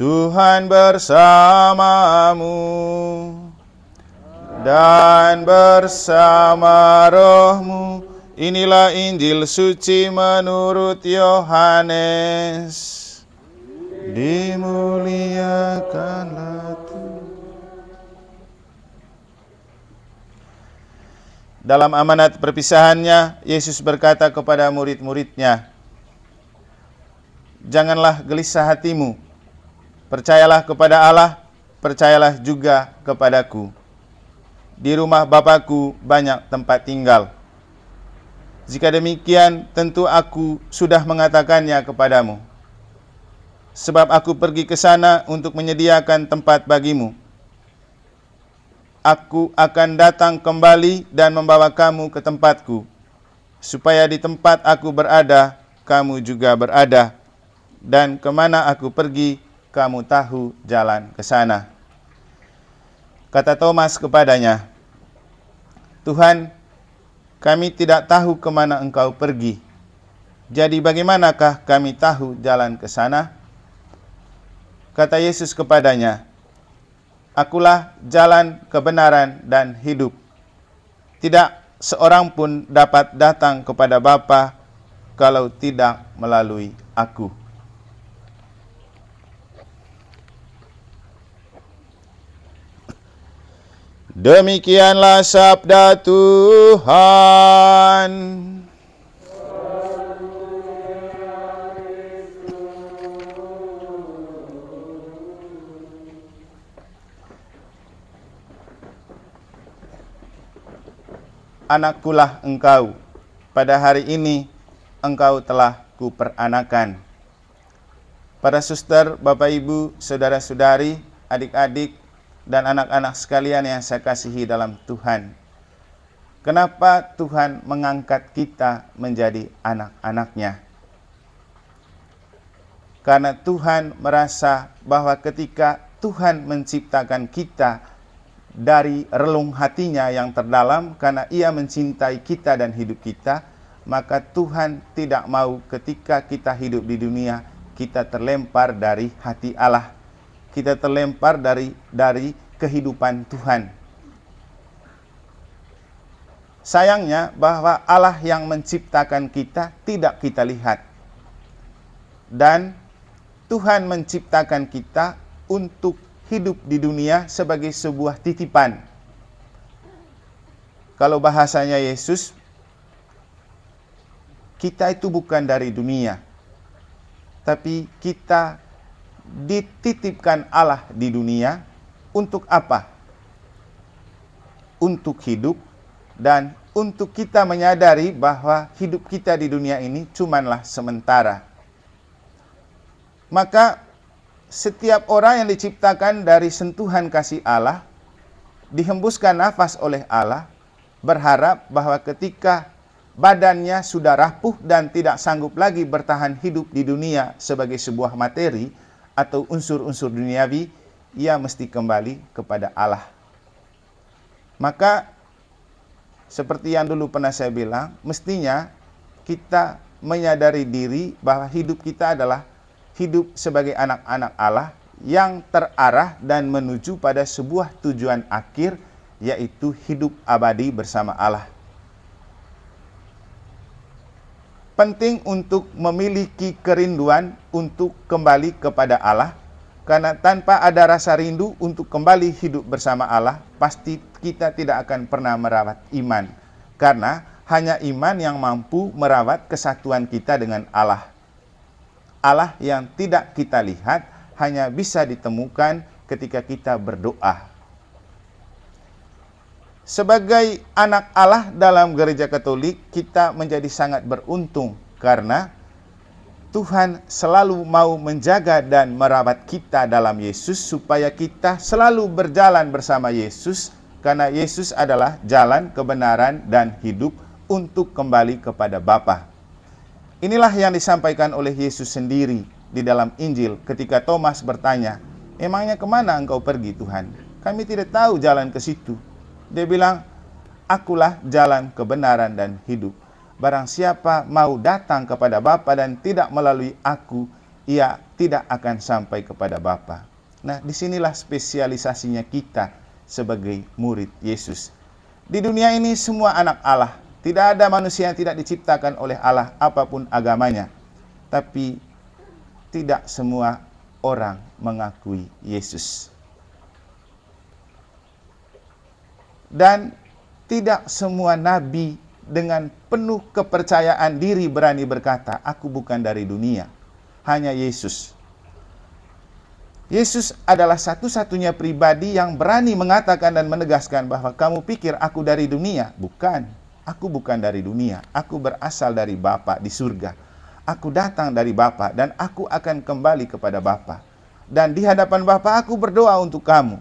Tuhan bersamamu dan bersama rohmu. Inilah Injil suci menurut Yohanes. Dimuliakanlah Tuhan. Dalam amanat perpisahannya, Yesus berkata kepada murid-muridnya, Janganlah gelisah hatimu, Percayalah kepada Allah, percayalah juga kepadaku. Di rumah Bapakku banyak tempat tinggal. Jika demikian, tentu aku sudah mengatakannya kepadamu. Sebab aku pergi ke sana untuk menyediakan tempat bagimu. Aku akan datang kembali dan membawa kamu ke tempatku, supaya di tempat aku berada, kamu juga berada, dan kemana aku pergi, kamu tahu jalan ke sana. Kata Thomas kepadanya, Tuhan, kami tidak tahu kemana engkau pergi. Jadi bagaimanakah kami tahu jalan ke sana? Kata Yesus kepadanya, Akulah jalan kebenaran dan hidup. Tidak seorang pun dapat datang kepada Bapa kalau tidak melalui aku. Demikianlah sabda Tuhan. Anakkulah engkau, pada hari ini engkau telah kuperanakan. Para suster, bapak ibu, saudara-saudari, adik-adik, dan anak-anak sekalian yang saya kasihi dalam Tuhan. Kenapa Tuhan mengangkat kita menjadi anak-anaknya? Karena Tuhan merasa bahwa ketika Tuhan menciptakan kita dari relung hatinya yang terdalam karena ia mencintai kita dan hidup kita, maka Tuhan tidak mau ketika kita hidup di dunia kita terlempar dari hati Allah. Kita terlempar dari dari kehidupan Tuhan. Sayangnya bahwa Allah yang menciptakan kita tidak kita lihat. Dan Tuhan menciptakan kita untuk hidup di dunia sebagai sebuah titipan. Kalau bahasanya Yesus, kita itu bukan dari dunia, tapi kita dititipkan Allah di dunia untuk apa? Untuk hidup dan untuk kita menyadari bahwa hidup kita di dunia ini cumanlah sementara. Maka setiap orang yang diciptakan dari sentuhan kasih Allah, dihembuskan nafas oleh Allah, berharap bahwa ketika badannya sudah rapuh dan tidak sanggup lagi bertahan hidup di dunia sebagai sebuah materi atau unsur-unsur duniawi, ia mesti kembali kepada Allah. Maka seperti yang dulu pernah saya bilang, mestinya kita menyadari diri bahwa hidup kita adalah hidup sebagai anak-anak Allah yang terarah dan menuju pada sebuah tujuan akhir yaitu hidup abadi bersama Allah. Penting untuk memiliki kerinduan untuk kembali kepada Allah karena tanpa ada rasa rindu untuk kembali hidup bersama Allah, pasti kita tidak akan pernah merawat iman. Karena hanya iman yang mampu merawat kesatuan kita dengan Allah. Allah yang tidak kita lihat hanya bisa ditemukan ketika kita berdoa. Sebagai anak Allah dalam gereja Katolik, kita menjadi sangat beruntung karena Tuhan selalu mau menjaga dan merawat kita dalam Yesus supaya kita selalu berjalan bersama Yesus karena Yesus adalah jalan kebenaran dan hidup untuk kembali kepada Bapa. Inilah yang disampaikan oleh Yesus sendiri di dalam Injil ketika Thomas bertanya, "Emangnya kemana engkau pergi, Tuhan? Kami tidak tahu jalan ke situ." Dia bilang, "Akulah jalan kebenaran dan hidup. Barang siapa mau datang kepada Bapa dan tidak melalui aku, ia tidak akan sampai kepada Bapa. Nah, disinilah spesialisasinya kita sebagai murid Yesus. Di dunia ini semua anak Allah, tidak ada manusia yang tidak diciptakan oleh Allah apapun agamanya. Tapi tidak semua orang mengakui Yesus. Dan tidak semua nabi dengan penuh kepercayaan diri berani berkata, "Aku bukan dari dunia, hanya Yesus." Yesus adalah satu-satunya pribadi yang berani mengatakan dan menegaskan bahwa kamu pikir aku dari dunia, bukan. Aku bukan dari dunia, aku berasal dari Bapa di surga. Aku datang dari Bapa dan aku akan kembali kepada Bapa. Dan di hadapan Bapa aku berdoa untuk kamu.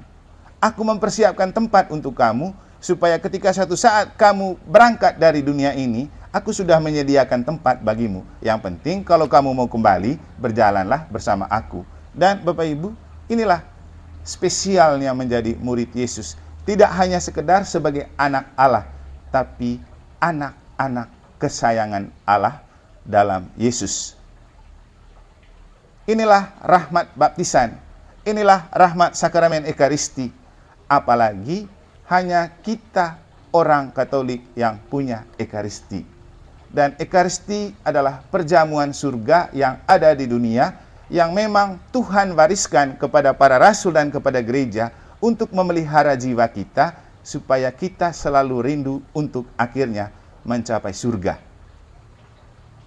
Aku mempersiapkan tempat untuk kamu supaya ketika satu saat kamu berangkat dari dunia ini, aku sudah menyediakan tempat bagimu. Yang penting kalau kamu mau kembali, berjalanlah bersama aku. Dan Bapak Ibu, inilah spesialnya menjadi murid Yesus. Tidak hanya sekedar sebagai anak Allah, tapi anak-anak kesayangan Allah dalam Yesus. Inilah rahmat baptisan, inilah rahmat sakramen ekaristi, apalagi hanya kita orang Katolik yang punya Ekaristi. Dan Ekaristi adalah perjamuan surga yang ada di dunia yang memang Tuhan wariskan kepada para rasul dan kepada gereja untuk memelihara jiwa kita supaya kita selalu rindu untuk akhirnya mencapai surga.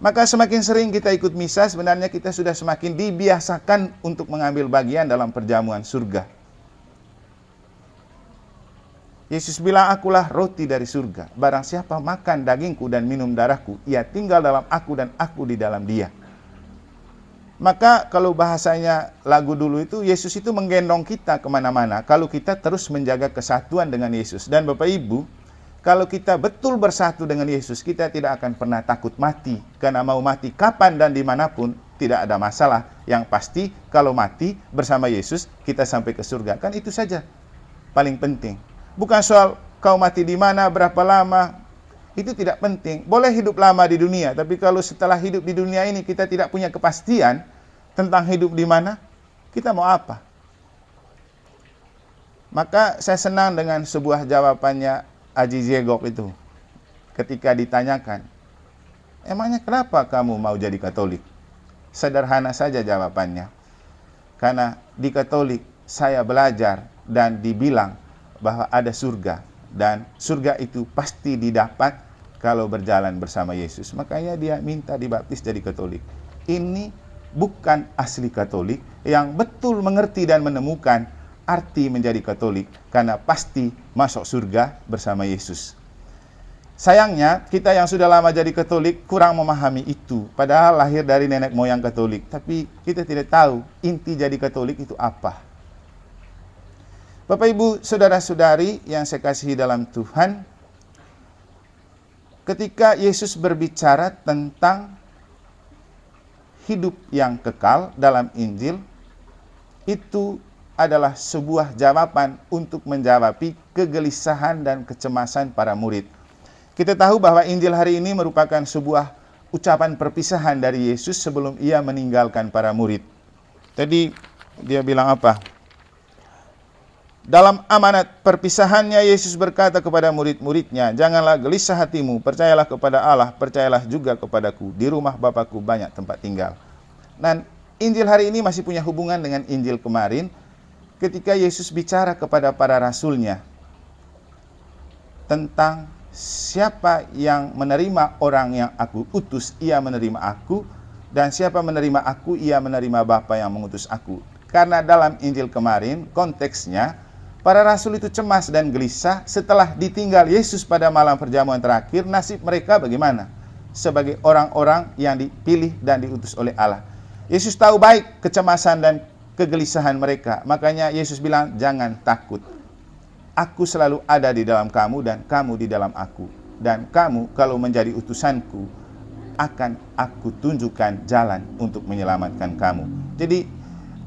Maka semakin sering kita ikut misa, sebenarnya kita sudah semakin dibiasakan untuk mengambil bagian dalam perjamuan surga Yesus bilang, akulah roti dari surga. Barang siapa makan dagingku dan minum darahku, ia tinggal dalam aku dan aku di dalam dia. Maka kalau bahasanya lagu dulu itu, Yesus itu menggendong kita kemana-mana. Kalau kita terus menjaga kesatuan dengan Yesus. Dan Bapak Ibu, kalau kita betul bersatu dengan Yesus, kita tidak akan pernah takut mati. Karena mau mati kapan dan dimanapun, tidak ada masalah. Yang pasti, kalau mati bersama Yesus, kita sampai ke surga. Kan itu saja paling penting bukan soal kau mati di mana, berapa lama, itu tidak penting. Boleh hidup lama di dunia, tapi kalau setelah hidup di dunia ini kita tidak punya kepastian tentang hidup di mana, kita mau apa? Maka saya senang dengan sebuah jawabannya Aji Zegok itu ketika ditanyakan, emangnya kenapa kamu mau jadi Katolik? Sederhana saja jawabannya. Karena di Katolik saya belajar dan dibilang bahwa ada surga dan surga itu pasti didapat kalau berjalan bersama Yesus. Makanya dia minta dibaptis jadi Katolik. Ini bukan asli Katolik yang betul mengerti dan menemukan arti menjadi Katolik karena pasti masuk surga bersama Yesus. Sayangnya, kita yang sudah lama jadi Katolik kurang memahami itu. Padahal lahir dari nenek moyang Katolik, tapi kita tidak tahu inti jadi Katolik itu apa. Bapak Ibu, saudara-saudari yang saya kasihi dalam Tuhan, ketika Yesus berbicara tentang hidup yang kekal dalam Injil, itu adalah sebuah jawaban untuk menjawabi kegelisahan dan kecemasan para murid. Kita tahu bahwa Injil hari ini merupakan sebuah ucapan perpisahan dari Yesus sebelum ia meninggalkan para murid. Tadi dia bilang apa? Dalam amanat perpisahannya, Yesus berkata kepada murid-muridnya, Janganlah gelisah hatimu, percayalah kepada Allah, percayalah juga kepadaku. Di rumah Bapakku banyak tempat tinggal. Dan Injil hari ini masih punya hubungan dengan Injil kemarin, ketika Yesus bicara kepada para rasulnya tentang siapa yang menerima orang yang aku utus, ia menerima aku, dan siapa menerima aku, ia menerima Bapa yang mengutus aku. Karena dalam Injil kemarin, konteksnya, Para rasul itu cemas dan gelisah setelah ditinggal Yesus pada malam perjamuan terakhir, nasib mereka bagaimana? Sebagai orang-orang yang dipilih dan diutus oleh Allah. Yesus tahu baik kecemasan dan kegelisahan mereka. Makanya Yesus bilang, jangan takut. Aku selalu ada di dalam kamu dan kamu di dalam aku. Dan kamu kalau menjadi utusanku, akan aku tunjukkan jalan untuk menyelamatkan kamu. Jadi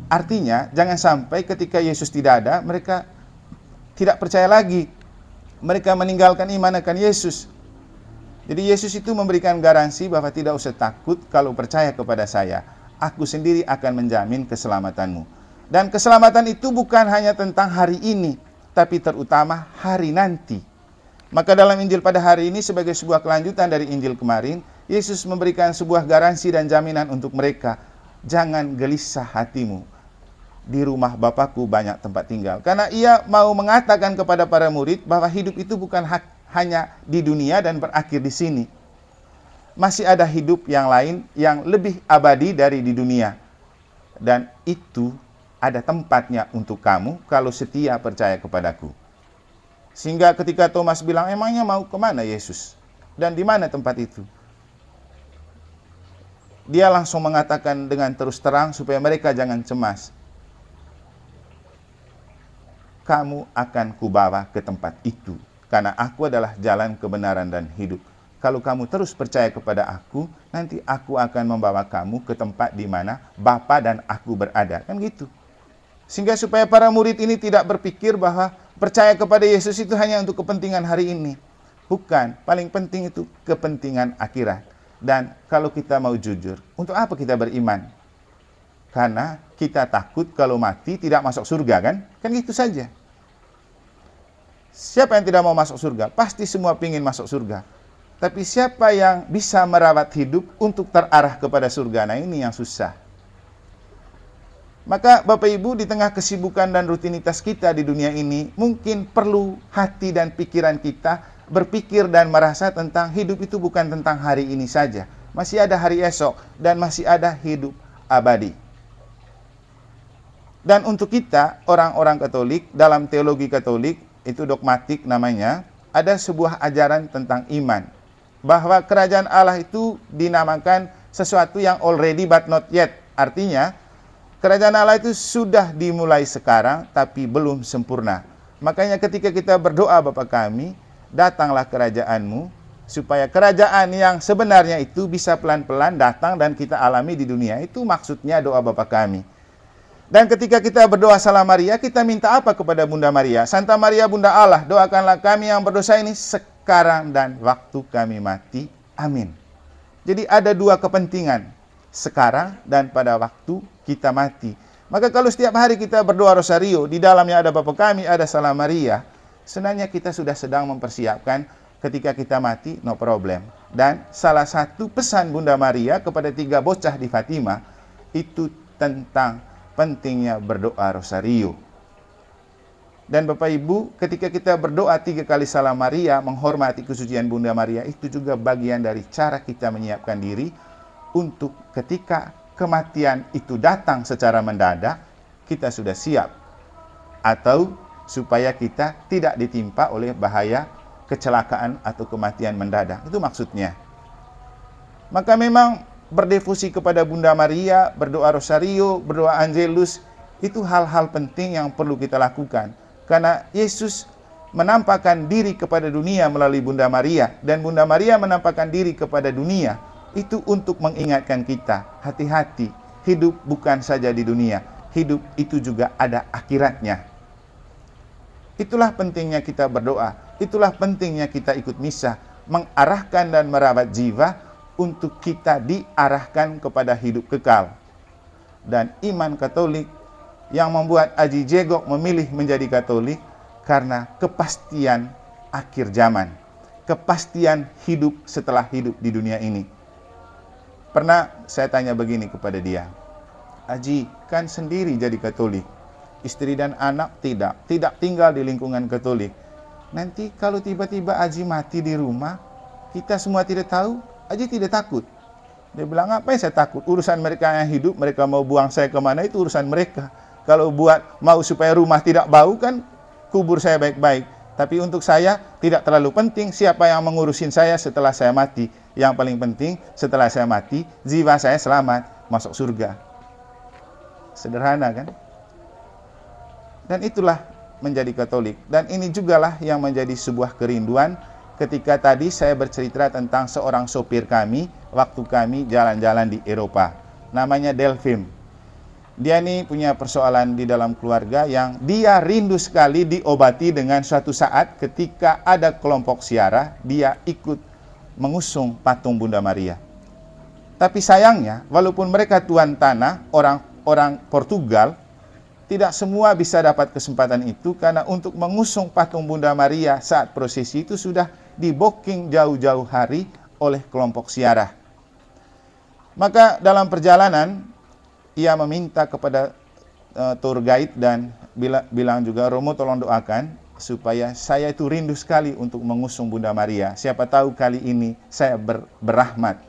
artinya jangan sampai ketika Yesus tidak ada, mereka tidak percaya lagi. Mereka meninggalkan iman akan Yesus. Jadi Yesus itu memberikan garansi bahwa tidak usah takut kalau percaya kepada saya. Aku sendiri akan menjamin keselamatanmu. Dan keselamatan itu bukan hanya tentang hari ini, tapi terutama hari nanti. Maka dalam Injil pada hari ini sebagai sebuah kelanjutan dari Injil kemarin, Yesus memberikan sebuah garansi dan jaminan untuk mereka. Jangan gelisah hatimu di rumah Bapakku banyak tempat tinggal. Karena ia mau mengatakan kepada para murid bahwa hidup itu bukan hak, hanya di dunia dan berakhir di sini. Masih ada hidup yang lain yang lebih abadi dari di dunia. Dan itu ada tempatnya untuk kamu kalau setia percaya kepadaku. Sehingga ketika Thomas bilang, emangnya mau kemana Yesus? Dan di mana tempat itu? Dia langsung mengatakan dengan terus terang supaya mereka jangan cemas kamu akan kubawa ke tempat itu. Karena aku adalah jalan kebenaran dan hidup. Kalau kamu terus percaya kepada aku, nanti aku akan membawa kamu ke tempat di mana Bapa dan aku berada. Kan gitu. Sehingga supaya para murid ini tidak berpikir bahwa percaya kepada Yesus itu hanya untuk kepentingan hari ini. Bukan, paling penting itu kepentingan akhirat. Dan kalau kita mau jujur, untuk apa kita beriman? Karena kita takut kalau mati tidak masuk surga kan? Kan gitu saja. Siapa yang tidak mau masuk surga? Pasti semua pingin masuk surga. Tapi siapa yang bisa merawat hidup untuk terarah kepada surga? Nah ini yang susah. Maka Bapak Ibu di tengah kesibukan dan rutinitas kita di dunia ini, mungkin perlu hati dan pikiran kita berpikir dan merasa tentang hidup itu bukan tentang hari ini saja. Masih ada hari esok dan masih ada hidup abadi. Dan untuk kita, orang-orang Katolik, dalam teologi Katolik, itu dogmatik namanya, ada sebuah ajaran tentang iman. Bahwa kerajaan Allah itu dinamakan sesuatu yang already but not yet. Artinya, kerajaan Allah itu sudah dimulai sekarang, tapi belum sempurna. Makanya ketika kita berdoa Bapa kami, datanglah kerajaanmu, supaya kerajaan yang sebenarnya itu bisa pelan-pelan datang dan kita alami di dunia. Itu maksudnya doa Bapa kami. Dan ketika kita berdoa salam Maria, kita minta apa kepada Bunda Maria? Santa Maria Bunda Allah, doakanlah kami yang berdosa ini sekarang dan waktu kami mati. Amin. Jadi ada dua kepentingan, sekarang dan pada waktu kita mati. Maka kalau setiap hari kita berdoa rosario, di dalamnya ada Bapa kami, ada salam Maria, senangnya kita sudah sedang mempersiapkan ketika kita mati, no problem. Dan salah satu pesan Bunda Maria kepada tiga bocah di Fatima, itu tentang pentingnya berdoa rosario. Dan Bapak Ibu, ketika kita berdoa tiga kali salam Maria, menghormati kesucian Bunda Maria, itu juga bagian dari cara kita menyiapkan diri untuk ketika kematian itu datang secara mendadak, kita sudah siap. Atau supaya kita tidak ditimpa oleh bahaya kecelakaan atau kematian mendadak. Itu maksudnya. Maka memang berdevosi kepada Bunda Maria, berdoa Rosario, berdoa Angelus, itu hal-hal penting yang perlu kita lakukan. Karena Yesus menampakkan diri kepada dunia melalui Bunda Maria dan Bunda Maria menampakkan diri kepada dunia itu untuk mengingatkan kita, hati-hati, hidup bukan saja di dunia, hidup itu juga ada akhiratnya. Itulah pentingnya kita berdoa, itulah pentingnya kita ikut misa, mengarahkan dan merawat jiwa untuk kita diarahkan kepada hidup kekal. Dan iman Katolik yang membuat Aji Jegok memilih menjadi Katolik karena kepastian akhir zaman, kepastian hidup setelah hidup di dunia ini. Pernah saya tanya begini kepada dia, Aji kan sendiri jadi Katolik, istri dan anak tidak, tidak tinggal di lingkungan Katolik. Nanti kalau tiba-tiba Aji mati di rumah, kita semua tidak tahu Haji tidak takut. Dia bilang, apa yang saya takut? Urusan mereka yang hidup, mereka mau buang saya kemana, itu urusan mereka. Kalau buat mau supaya rumah tidak bau kan, kubur saya baik-baik. Tapi untuk saya tidak terlalu penting siapa yang mengurusin saya setelah saya mati. Yang paling penting setelah saya mati, jiwa saya selamat, masuk surga. Sederhana kan? Dan itulah menjadi Katolik. Dan ini jugalah yang menjadi sebuah kerinduan ketika tadi saya bercerita tentang seorang sopir kami waktu kami jalan-jalan di Eropa. Namanya Delvim. Dia ini punya persoalan di dalam keluarga yang dia rindu sekali diobati dengan suatu saat ketika ada kelompok siarah, dia ikut mengusung patung Bunda Maria. Tapi sayangnya, walaupun mereka tuan tanah, orang-orang Portugal, tidak semua bisa dapat kesempatan itu karena untuk mengusung patung Bunda Maria saat prosesi itu sudah di booking jauh-jauh hari oleh kelompok siarah. Maka dalam perjalanan ia meminta kepada uh, tour guide dan bila, bilang juga Romo tolong doakan supaya saya itu rindu sekali untuk mengusung Bunda Maria. Siapa tahu kali ini saya ber, berahmat.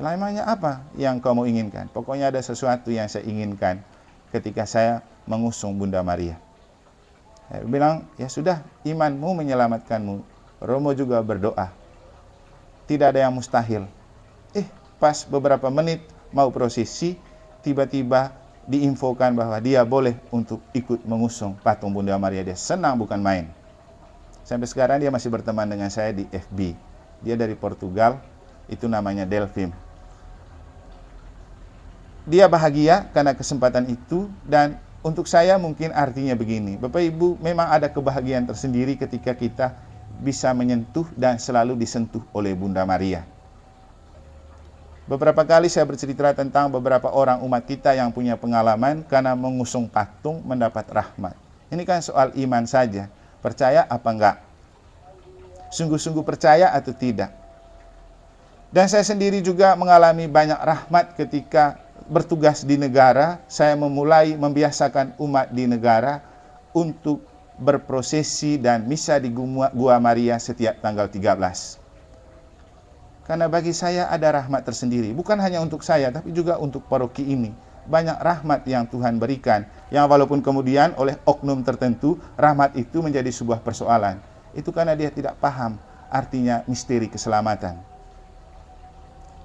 Lamanya ya, apa yang kamu inginkan? Pokoknya ada sesuatu yang saya inginkan ketika saya mengusung Bunda Maria. Saya bilang, ya sudah, imanmu menyelamatkanmu. Romo juga berdoa. Tidak ada yang mustahil. Eh, pas beberapa menit mau prosesi, tiba-tiba diinfokan bahwa dia boleh untuk ikut mengusung patung Bunda Maria. Dia senang bukan main. Sampai sekarang dia masih berteman dengan saya di FB. Dia dari Portugal, itu namanya Delphine. Dia bahagia karena kesempatan itu dan untuk saya mungkin artinya begini. Bapak Ibu memang ada kebahagiaan tersendiri ketika kita bisa menyentuh dan selalu disentuh oleh Bunda Maria. Beberapa kali saya bercerita tentang beberapa orang umat kita yang punya pengalaman karena mengusung patung mendapat rahmat. Ini kan soal iman saja, percaya apa enggak. Sungguh-sungguh percaya atau tidak. Dan saya sendiri juga mengalami banyak rahmat ketika bertugas di negara, saya memulai membiasakan umat di negara untuk berprosesi dan misa di Gua Maria setiap tanggal 13. Karena bagi saya ada rahmat tersendiri, bukan hanya untuk saya tapi juga untuk paroki ini. Banyak rahmat yang Tuhan berikan yang walaupun kemudian oleh oknum tertentu rahmat itu menjadi sebuah persoalan. Itu karena dia tidak paham artinya misteri keselamatan.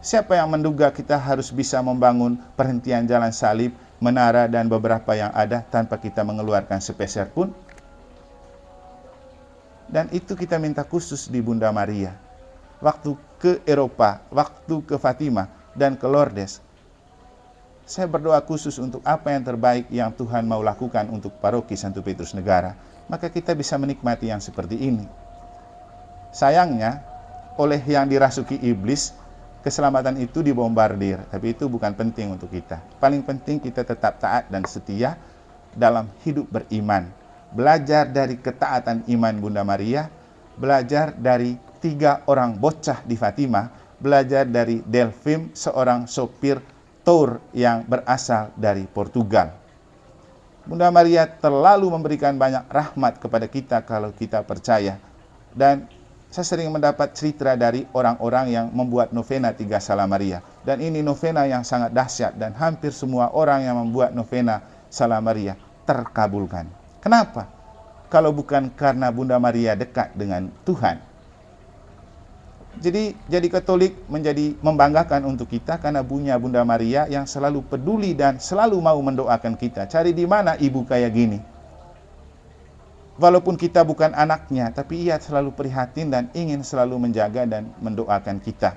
Siapa yang menduga kita harus bisa membangun perhentian jalan salib, menara dan beberapa yang ada tanpa kita mengeluarkan sepeser pun? Dan itu kita minta khusus di Bunda Maria. Waktu ke Eropa, waktu ke Fatima, dan ke Lourdes. Saya berdoa khusus untuk apa yang terbaik yang Tuhan mau lakukan untuk paroki Santo Petrus Negara. Maka kita bisa menikmati yang seperti ini. Sayangnya, oleh yang dirasuki iblis, keselamatan itu dibombardir. Tapi itu bukan penting untuk kita. Paling penting kita tetap taat dan setia dalam hidup beriman belajar dari ketaatan iman Bunda Maria, belajar dari tiga orang bocah di Fatima, belajar dari Delphim seorang sopir tour yang berasal dari Portugal. Bunda Maria terlalu memberikan banyak rahmat kepada kita kalau kita percaya. Dan saya sering mendapat cerita dari orang-orang yang membuat novena Tiga Salam Maria. Dan ini novena yang sangat dahsyat dan hampir semua orang yang membuat novena Salam Maria terkabulkan. Kenapa? Kalau bukan karena Bunda Maria dekat dengan Tuhan. Jadi jadi Katolik menjadi membanggakan untuk kita karena punya Bunda Maria yang selalu peduli dan selalu mau mendoakan kita. Cari di mana ibu kayak gini? Walaupun kita bukan anaknya, tapi ia selalu prihatin dan ingin selalu menjaga dan mendoakan kita.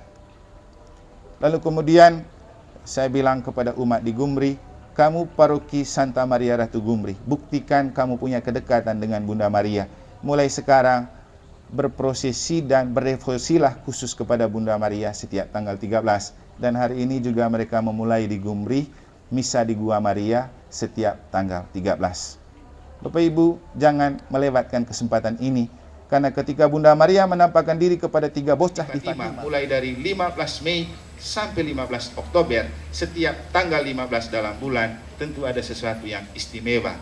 Lalu kemudian saya bilang kepada umat di Gumri, kamu paroki Santa Maria Ratu Gumri. Buktikan kamu punya kedekatan dengan Bunda Maria. Mulai sekarang berprosesi dan berevosilah khusus kepada Bunda Maria setiap tanggal 13. Dan hari ini juga mereka memulai di Gumri, Misa di Gua Maria setiap tanggal 13. Bapak Ibu, jangan melewatkan kesempatan ini karena ketika Bunda Maria menampakkan diri kepada tiga bocah di Fatimah mulai dari 15 Mei sampai 15 Oktober setiap tanggal 15 dalam bulan tentu ada sesuatu yang istimewa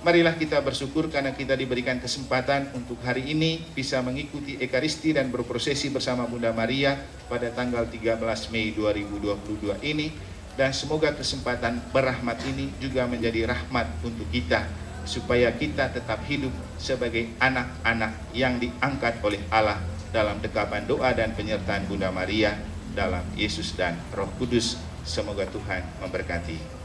Marilah kita bersyukur karena kita diberikan kesempatan untuk hari ini bisa mengikuti Ekaristi dan berprosesi bersama Bunda Maria pada tanggal 13 Mei 2022 ini dan semoga kesempatan berahmat ini juga menjadi rahmat untuk kita supaya kita tetap hidup sebagai anak-anak yang diangkat oleh Allah dalam dekapan doa dan penyertaan Bunda Maria dalam Yesus dan Roh Kudus. Semoga Tuhan memberkati.